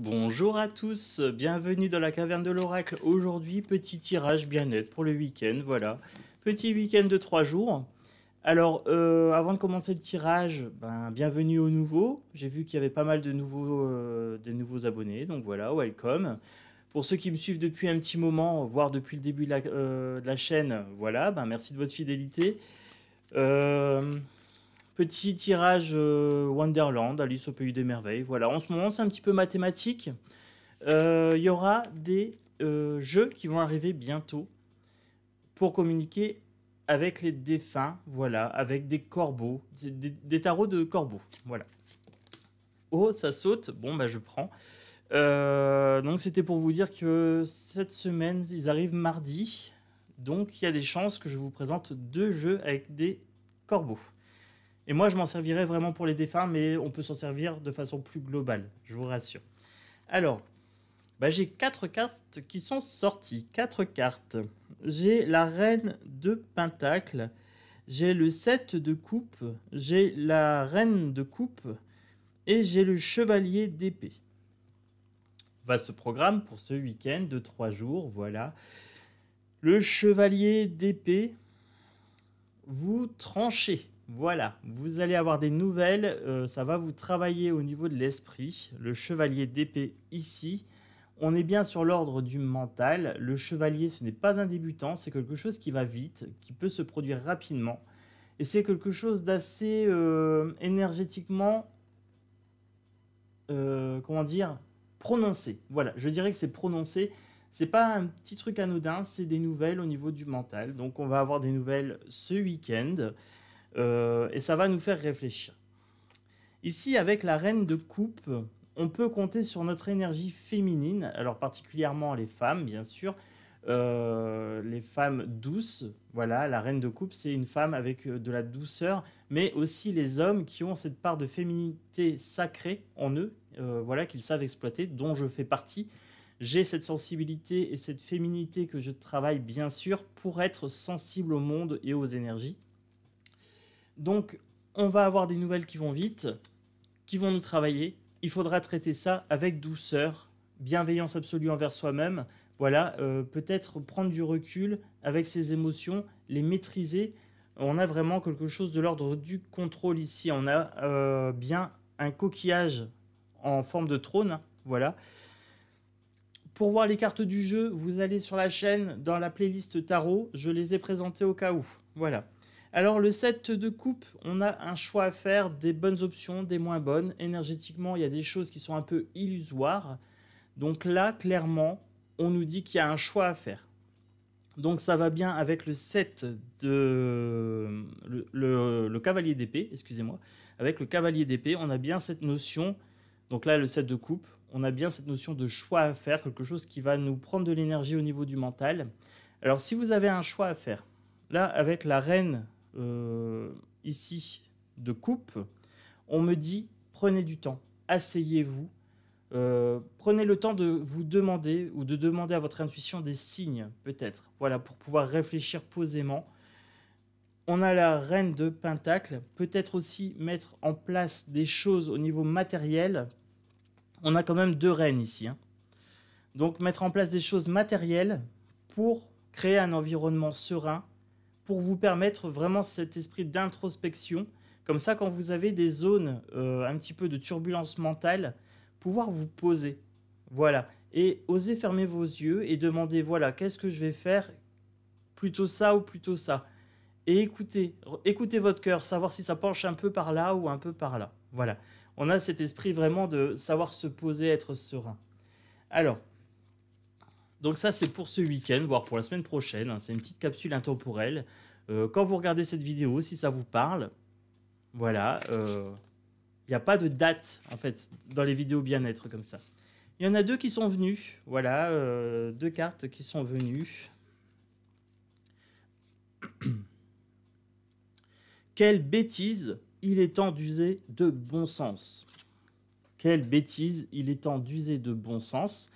Bonjour à tous, bienvenue dans la caverne de l'oracle. Aujourd'hui, petit tirage bien net pour le week-end, voilà. Petit week-end de trois jours. Alors, euh, avant de commencer le tirage, ben, bienvenue aux nouveaux. J'ai vu qu'il y avait pas mal de nouveaux, euh, nouveaux abonnés, donc voilà, welcome. Pour ceux qui me suivent depuis un petit moment, voire depuis le début de la, euh, chaîne, voilà, ben, merci de votre fidélité. Petit tirage euh, Wonderland, Alice au pays des merveilles. Voilà, en ce moment c'est un petit peu mathématique. Euh, il y aura des euh, jeux qui vont arriver bientôt pour communiquer avec les défunts, voilà, avec des corbeaux, des, tarots de corbeaux, voilà. Oh, ça saute, bon, bah, je prends. donc c'était pour vous dire que cette semaine, ils arrivent mardi, donc il y a des chances que je vous présente deux jeux avec des corbeaux. Et moi, je m'en servirai vraiment pour les défunts, mais on peut s'en servir de façon plus globale, je vous rassure. Alors, bah, j'ai quatre cartes qui sont sorties. Quatre cartes. J'ai la reine de Pentacle, j'ai le 7 de coupe, j'ai la reine de coupe et j'ai le chevalier d'épée. Vaste programme pour ce week-end de trois jours, voilà. Le chevalier d'épée, vous tranchez. Voilà, vous allez avoir des nouvelles, euh, ça va vous travailler au niveau de l'esprit, le chevalier d'épée ici. On est bien sur l'ordre du mental, le chevalier ce n'est pas un débutant, c'est quelque chose qui va vite, qui peut se produire rapidement, et c'est quelque chose d'assez euh, énergétiquement, euh, comment dire, prononcé. Voilà, je dirais que c'est prononcé, c'est pas un petit truc anodin, c'est des nouvelles au niveau du mental, donc on va avoir des nouvelles ce week-end. Euh, et ça va nous faire réfléchir. Ici, avec la reine de coupe, on peut compter sur notre énergie féminine, alors particulièrement les femmes, bien sûr, euh, les femmes douces. Voilà, la reine de coupe, c'est une femme avec euh, de la douceur, mais aussi les hommes qui ont cette part de féminité sacrée en eux, voilà, qu'ils savent exploiter, dont je fais partie. J'ai cette sensibilité et cette féminité que je travaille, bien sûr, pour être sensible au monde et aux énergies. Donc, on va avoir des nouvelles qui vont vite, qui vont nous travailler. Il faudra traiter ça avec douceur, bienveillance absolue envers soi-même. Voilà, euh, peut-être prendre du recul avec ses émotions, les maîtriser. On a vraiment quelque chose de l'ordre du contrôle ici. On a euh, bien un coquillage en forme de trône. Voilà. Pour voir les cartes du jeu, vous allez sur la chaîne dans la playlist tarot. Je les ai présentées au cas où. Voilà. Alors le set de coupe, on a un choix à faire, des bonnes options, des moins bonnes. Énergétiquement, il y a des choses qui sont un peu illusoires. Donc là, clairement, on nous dit qu'il y a un choix à faire. Donc ça va bien avec le set de... Le, cavalier d'épée, excusez-moi. Avec le cavalier d'épée, on a bien cette notion... Donc là, le set de coupe, on a bien cette notion de choix à faire, quelque chose qui va nous prendre de l'énergie au niveau du mental. Alors si vous avez un choix à faire, là, avec la reine euh, ici de coupe, on me dit prenez du temps, asseyez-vous, euh, prenez le temps de vous demander ou de demander à votre intuition des signes, peut-être, voilà, pour pouvoir réfléchir posément. On a la reine de Pentacle, peut-être aussi mettre en place des choses au niveau matériel. On a quand même deux reines ici. Hein. Donc mettre en place des choses matérielles pour créer un environnement serein pour vous permettre vraiment cet esprit d'introspection. Comme ça, quand vous avez des zones euh, un petit peu de turbulence mentale, pouvoir vous poser. Voilà. Et oser fermer vos yeux et demander, voilà, qu'est-ce que je vais faire Plutôt ça ou plutôt ça Et écoutez, écoutez votre cœur, savoir si ça penche un peu par là ou un peu par là. Voilà. On a cet esprit vraiment de savoir se poser, être serein. Alors, donc ça, c'est pour ce week-end, voire pour la semaine prochaine. Hein. C'est une petite capsule intemporelle. Euh, quand vous regardez cette vidéo, si ça vous parle, voilà. Il euh, n'y a pas de date, en fait, dans les vidéos bien-être comme ça. Il y en a deux qui sont venues, Voilà, euh, deux cartes qui sont venues. Quelle bêtise, il est temps d'user de bon sens. Quelle bêtise, il est temps d'user de bon sens.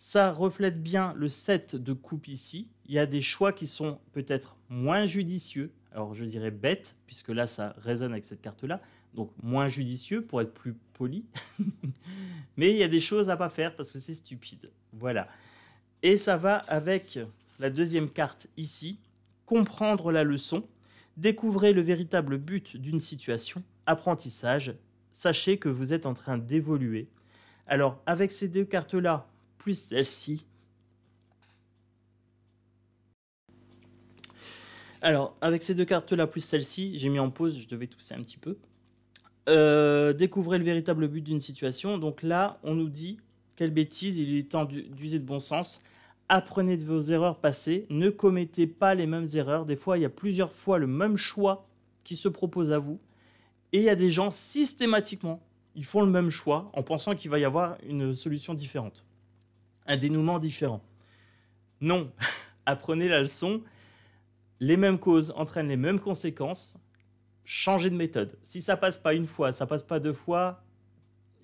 Ça reflète bien le set de coupe ici. Il y a des choix qui sont peut-être moins judicieux. Alors je dirais bête, puisque là ça résonne avec cette carte-là. Donc moins judicieux pour être plus poli. Mais il y a des choses à pas faire parce que c'est stupide. Voilà. Et ça va avec la deuxième carte ici. Comprendre la leçon. Découvrez le véritable but d'une situation. Apprentissage. Sachez que vous êtes en train d'évoluer. Alors avec ces deux cartes-là, celle-ci. Alors, avec ces deux cartes-là, plus celle-ci, j'ai mis en pause, je devais tousser un petit peu. Euh, découvrez le véritable but d'une situation. Donc là, on nous dit, quelle bêtise, il est temps d'user de bon sens. Apprenez de vos erreurs passées, ne commettez pas les mêmes erreurs. Des fois, il y a plusieurs fois le même choix qui se propose à vous. Et il y a des gens systématiquement, ils font le même choix en pensant qu'il va y avoir une solution différente un dénouement différent. Non, apprenez la leçon. Les mêmes causes entraînent les mêmes conséquences. Changez de méthode. Si ça passe pas une fois, ça passe pas deux fois,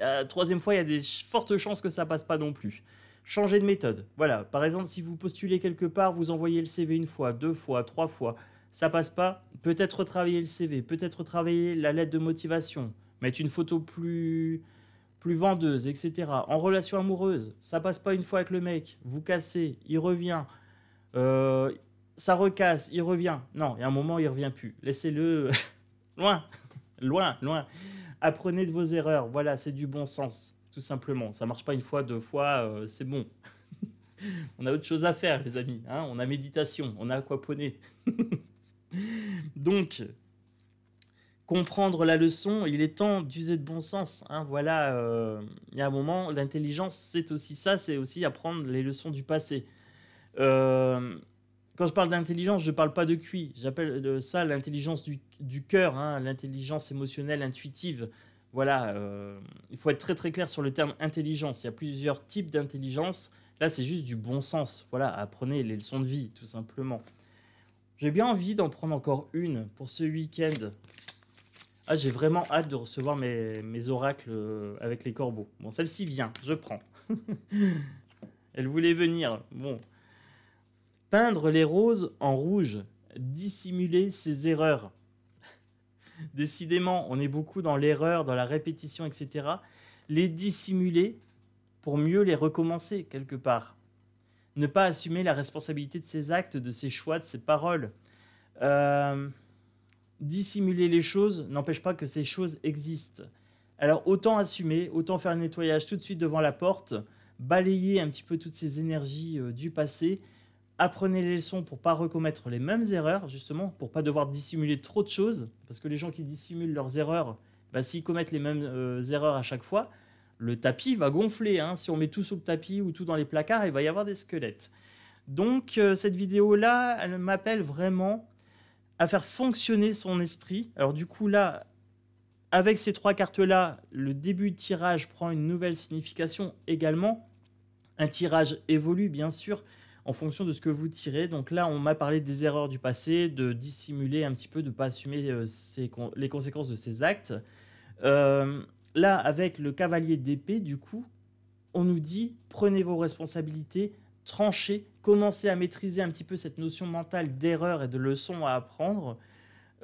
euh, troisième fois, il y a des fortes chances que ça passe pas non plus. Changez de méthode. Voilà. Par exemple, si vous postulez quelque part, vous envoyez le CV une fois, deux fois, trois fois, ça passe pas. Peut-être retravailler le CV, peut-être retravailler la lettre de motivation, mettre une photo plus plus vendeuse, etc. En relation amoureuse, ça passe pas une fois avec le mec, vous cassez, il revient, euh, ça recasse, il revient. Non, il y a un moment, il revient plus. Laissez-le loin, loin, loin. Apprenez de vos erreurs. Voilà, c'est du bon sens, tout simplement. Ça marche pas une fois, deux fois, euh, c'est bon. on a autre chose à faire, les amis. Hein on a méditation, on a aquaponé. Donc, comprendre la leçon, il est temps d'user de bon sens. Hein. voilà, euh, il y a un moment, l'intelligence, c'est aussi ça, c'est aussi apprendre les leçons du passé. Euh, quand je parle d'intelligence, je ne parle pas de QI. J'appelle euh, ça l'intelligence du, cœur, hein, l'intelligence émotionnelle intuitive. Voilà, il faut être très très clair sur le terme intelligence. Il y a plusieurs types d'intelligence. Là, c'est juste du bon sens. Voilà, apprenez les leçons de vie, tout simplement. J'ai bien envie d'en prendre encore une pour ce week-end. Ah, j'ai vraiment hâte de recevoir mes, mes oracles euh, avec les corbeaux. Bon, celle-ci vient, je prends. Elle voulait venir. Bon. Peindre les roses en rouge, dissimuler ses erreurs. Décidément, on est beaucoup dans l'erreur, dans la répétition, etc. Les dissimuler pour mieux les recommencer quelque part. Ne pas assumer la responsabilité de ses actes, de ses choix, de ses paroles. Euh, dissimuler les choses n'empêche pas que ces choses existent. Alors autant assumer, autant faire le nettoyage tout de suite devant la porte, balayer un petit peu toutes ces énergies euh, du passé, apprenez les leçons pour pas recommettre les mêmes erreurs justement, pour pas devoir dissimuler trop de choses, parce que les gens qui dissimulent leurs erreurs, bah, s'ils commettent les mêmes euh, erreurs à chaque fois, le tapis va gonfler. Hein. Si on met tout sous le tapis ou tout dans les placards, il va y avoir des squelettes. Donc euh, cette vidéo-là, elle m'appelle vraiment à faire fonctionner son esprit. Alors du coup là, avec ces trois cartes-là, le début de tirage prend une nouvelle signification également. Un tirage évolue bien sûr en fonction de ce que vous tirez. Donc là, on m'a parlé des erreurs du passé, de dissimuler un petit peu, de ne pas assumer euh, les conséquences de ses actes. Euh, là, avec le cavalier d'épée, du coup, on nous dit prenez vos responsabilités, tranchez Commencez à maîtriser un petit peu cette notion mentale d'erreur et de leçon à apprendre.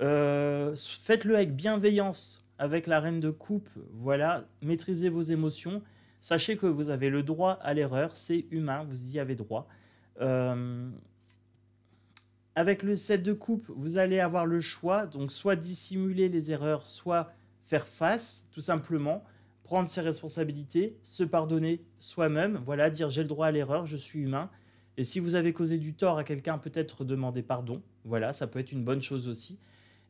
Euh, faites-le avec bienveillance, avec la reine de coupe. Voilà, maîtrisez vos émotions. Sachez que vous avez le droit à l'erreur, c'est humain, vous y avez droit. Euh, avec le set de coupe, vous allez avoir le choix, donc soit dissimuler les erreurs, soit faire face, tout simplement, prendre ses responsabilités, se pardonner soi-même, voilà, dire j'ai le droit à l'erreur, je suis humain, et si vous avez causé du tort à quelqu'un, peut-être demander pardon. Voilà, ça peut être une bonne chose aussi.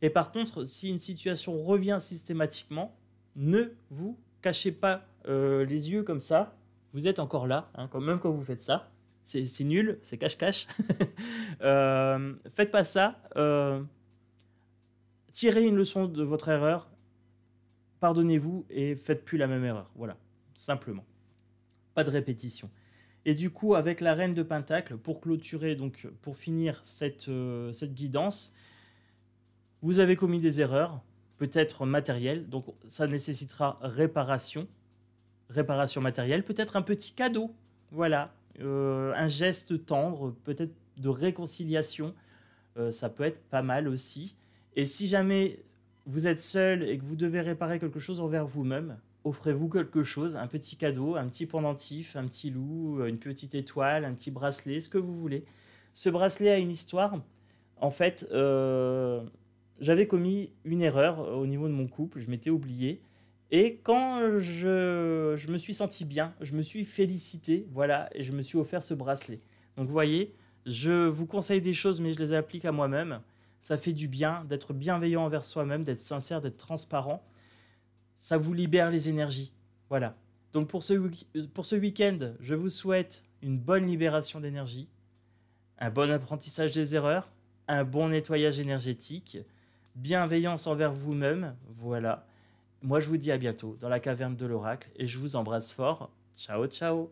Et par contre, si une situation revient systématiquement, ne vous cachez pas euh, les yeux comme ça. Vous êtes encore là, hein, quand même quand vous faites ça. C'est nul, c'est cache-cache. Euh, faites pas ça. Euh, tirez une leçon de votre erreur. Pardonnez-vous et faites plus la même erreur. Voilà, simplement. Pas de répétition. Et du coup, avec la reine de Pentacle, pour clôturer, donc pour finir cette, euh, cette guidance, vous avez commis des erreurs, peut-être matérielles, donc ça nécessitera réparation, réparation matérielle, peut-être un petit cadeau, voilà, euh, un geste tendre, peut-être de réconciliation, euh, ça peut être pas mal aussi. Et si jamais vous êtes seul et que vous devez réparer quelque chose envers vous-même, offrez-vous quelque chose, un petit cadeau, un petit pendentif, un petit loup, euh, une petite étoile, un petit bracelet, ce que vous voulez. Ce bracelet a une histoire. En fait, euh, j'avais commis une erreur au niveau de mon couple, je m'étais oublié. Et quand je, je, me suis senti bien, je me suis félicité, voilà, et je me suis offert ce bracelet. Donc vous voyez, je vous conseille des choses, mais je les applique à moi-même. Ça fait du bien d'être bienveillant envers soi-même, d'être sincère, d'être transparent ça vous libère les énergies. Voilà. Donc pour ce, pour ce week-end, je vous souhaite une bonne libération d'énergie, un bon apprentissage des erreurs, un bon nettoyage énergétique, bienveillance envers vous-même, voilà. Moi je vous dis à bientôt dans la caverne de l'oracle et je vous embrasse fort. Ciao ciao